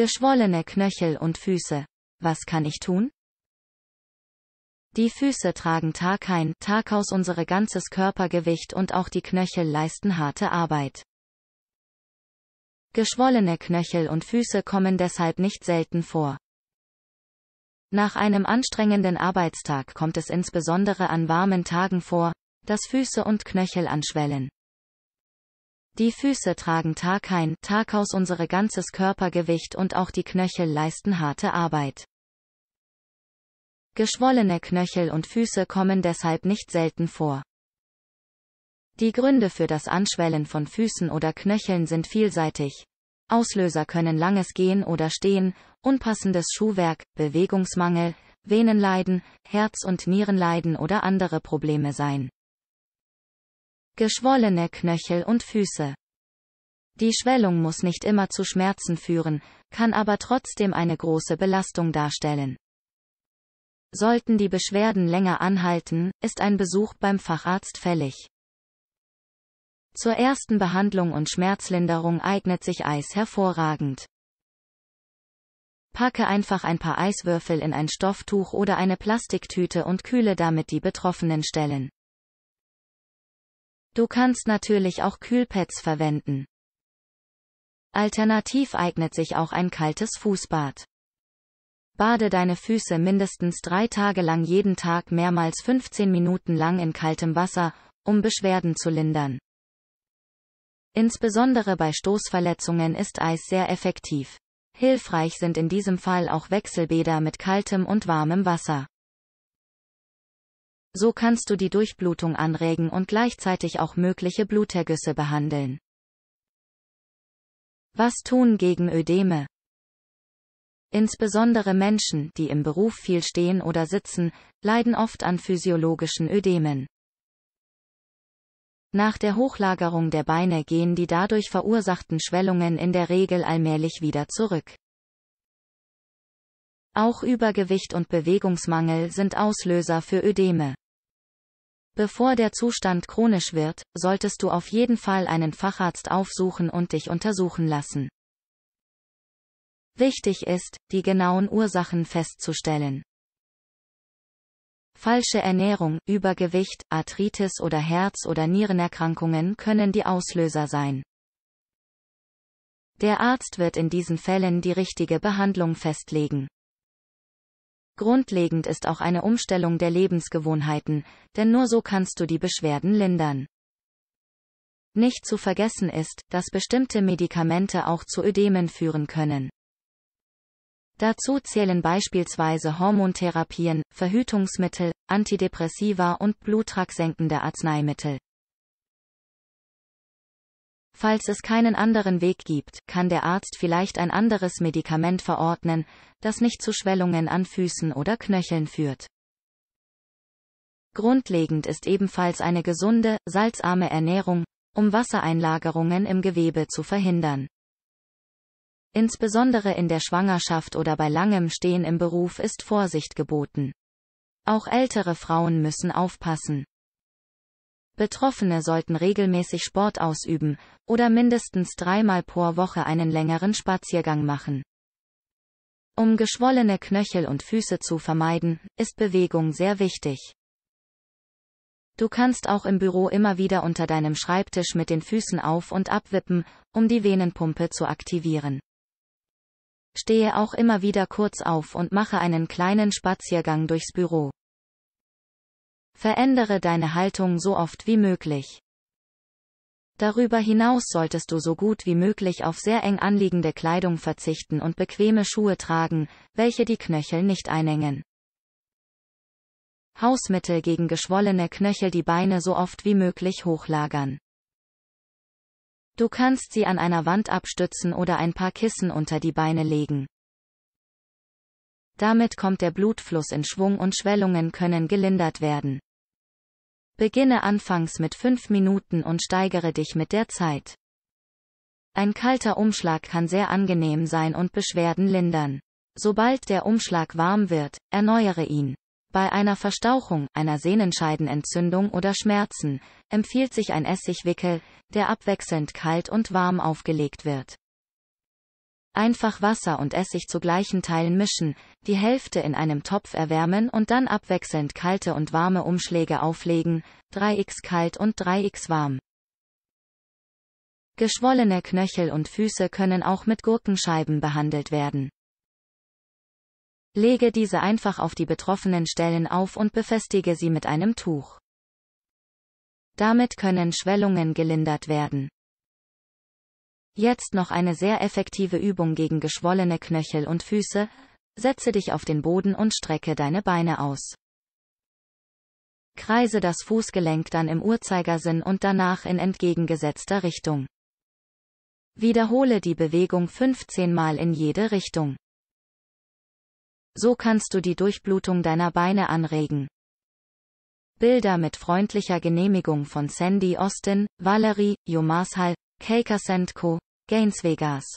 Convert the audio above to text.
Geschwollene Knöchel und Füße. Was kann ich tun? Die Füße tragen Tag ein, Tag aus unsere ganzes Körpergewicht und auch die Knöchel leisten harte Arbeit. Geschwollene Knöchel und Füße kommen deshalb nicht selten vor. Nach einem anstrengenden Arbeitstag kommt es insbesondere an warmen Tagen vor, dass Füße und Knöchel anschwellen. Die Füße tragen Tag ein, Tag aus unsere ganzes Körpergewicht und auch die Knöchel leisten harte Arbeit. Geschwollene Knöchel und Füße kommen deshalb nicht selten vor. Die Gründe für das Anschwellen von Füßen oder Knöcheln sind vielseitig. Auslöser können langes Gehen oder Stehen, unpassendes Schuhwerk, Bewegungsmangel, Venenleiden, Herz- und Nierenleiden oder andere Probleme sein geschwollene Knöchel und Füße. Die Schwellung muss nicht immer zu Schmerzen führen, kann aber trotzdem eine große Belastung darstellen. Sollten die Beschwerden länger anhalten, ist ein Besuch beim Facharzt fällig. Zur ersten Behandlung und Schmerzlinderung eignet sich Eis hervorragend. Packe einfach ein paar Eiswürfel in ein Stofftuch oder eine Plastiktüte und kühle damit die betroffenen Stellen. Du kannst natürlich auch Kühlpads verwenden. Alternativ eignet sich auch ein kaltes Fußbad. Bade deine Füße mindestens drei Tage lang jeden Tag mehrmals 15 Minuten lang in kaltem Wasser, um Beschwerden zu lindern. Insbesondere bei Stoßverletzungen ist Eis sehr effektiv. Hilfreich sind in diesem Fall auch Wechselbäder mit kaltem und warmem Wasser. So kannst du die Durchblutung anregen und gleichzeitig auch mögliche Blutergüsse behandeln. Was tun gegen Ödeme? Insbesondere Menschen, die im Beruf viel stehen oder sitzen, leiden oft an physiologischen Ödemen. Nach der Hochlagerung der Beine gehen die dadurch verursachten Schwellungen in der Regel allmählich wieder zurück. Auch Übergewicht und Bewegungsmangel sind Auslöser für Ödeme. Bevor der Zustand chronisch wird, solltest du auf jeden Fall einen Facharzt aufsuchen und dich untersuchen lassen. Wichtig ist, die genauen Ursachen festzustellen. Falsche Ernährung, Übergewicht, Arthritis oder Herz- oder Nierenerkrankungen können die Auslöser sein. Der Arzt wird in diesen Fällen die richtige Behandlung festlegen. Grundlegend ist auch eine Umstellung der Lebensgewohnheiten, denn nur so kannst du die Beschwerden lindern. Nicht zu vergessen ist, dass bestimmte Medikamente auch zu Ödemen führen können. Dazu zählen beispielsweise Hormontherapien, Verhütungsmittel, Antidepressiva und blutdrucksenkende Arzneimittel. Falls es keinen anderen Weg gibt, kann der Arzt vielleicht ein anderes Medikament verordnen, das nicht zu Schwellungen an Füßen oder Knöcheln führt. Grundlegend ist ebenfalls eine gesunde, salzarme Ernährung, um Wassereinlagerungen im Gewebe zu verhindern. Insbesondere in der Schwangerschaft oder bei langem Stehen im Beruf ist Vorsicht geboten. Auch ältere Frauen müssen aufpassen. Betroffene sollten regelmäßig Sport ausüben oder mindestens dreimal pro Woche einen längeren Spaziergang machen. Um geschwollene Knöchel und Füße zu vermeiden, ist Bewegung sehr wichtig. Du kannst auch im Büro immer wieder unter deinem Schreibtisch mit den Füßen auf und abwippen, um die Venenpumpe zu aktivieren. Stehe auch immer wieder kurz auf und mache einen kleinen Spaziergang durchs Büro. Verändere deine Haltung so oft wie möglich. Darüber hinaus solltest du so gut wie möglich auf sehr eng anliegende Kleidung verzichten und bequeme Schuhe tragen, welche die Knöchel nicht einengen. Hausmittel gegen geschwollene Knöchel die Beine so oft wie möglich hochlagern. Du kannst sie an einer Wand abstützen oder ein paar Kissen unter die Beine legen. Damit kommt der Blutfluss in Schwung und Schwellungen können gelindert werden. Beginne anfangs mit 5 Minuten und steigere dich mit der Zeit. Ein kalter Umschlag kann sehr angenehm sein und Beschwerden lindern. Sobald der Umschlag warm wird, erneuere ihn. Bei einer Verstauchung, einer Sehnenscheidenentzündung oder Schmerzen empfiehlt sich ein Essigwickel, der abwechselnd kalt und warm aufgelegt wird. Einfach Wasser und Essig zu gleichen Teilen mischen, die Hälfte in einem Topf erwärmen und dann abwechselnd kalte und warme Umschläge auflegen, 3x kalt und 3x warm. Geschwollene Knöchel und Füße können auch mit Gurkenscheiben behandelt werden. Lege diese einfach auf die betroffenen Stellen auf und befestige sie mit einem Tuch. Damit können Schwellungen gelindert werden. Jetzt noch eine sehr effektive Übung gegen geschwollene Knöchel und Füße. Setze dich auf den Boden und strecke deine Beine aus. Kreise das Fußgelenk dann im Uhrzeigersinn und danach in entgegengesetzter Richtung. Wiederhole die Bewegung 15 Mal in jede Richtung. So kannst du die Durchblutung deiner Beine anregen. Bilder mit freundlicher Genehmigung von Sandy Austin, Valerie, Jomas Jomarshal, Keikasentko, Vegas.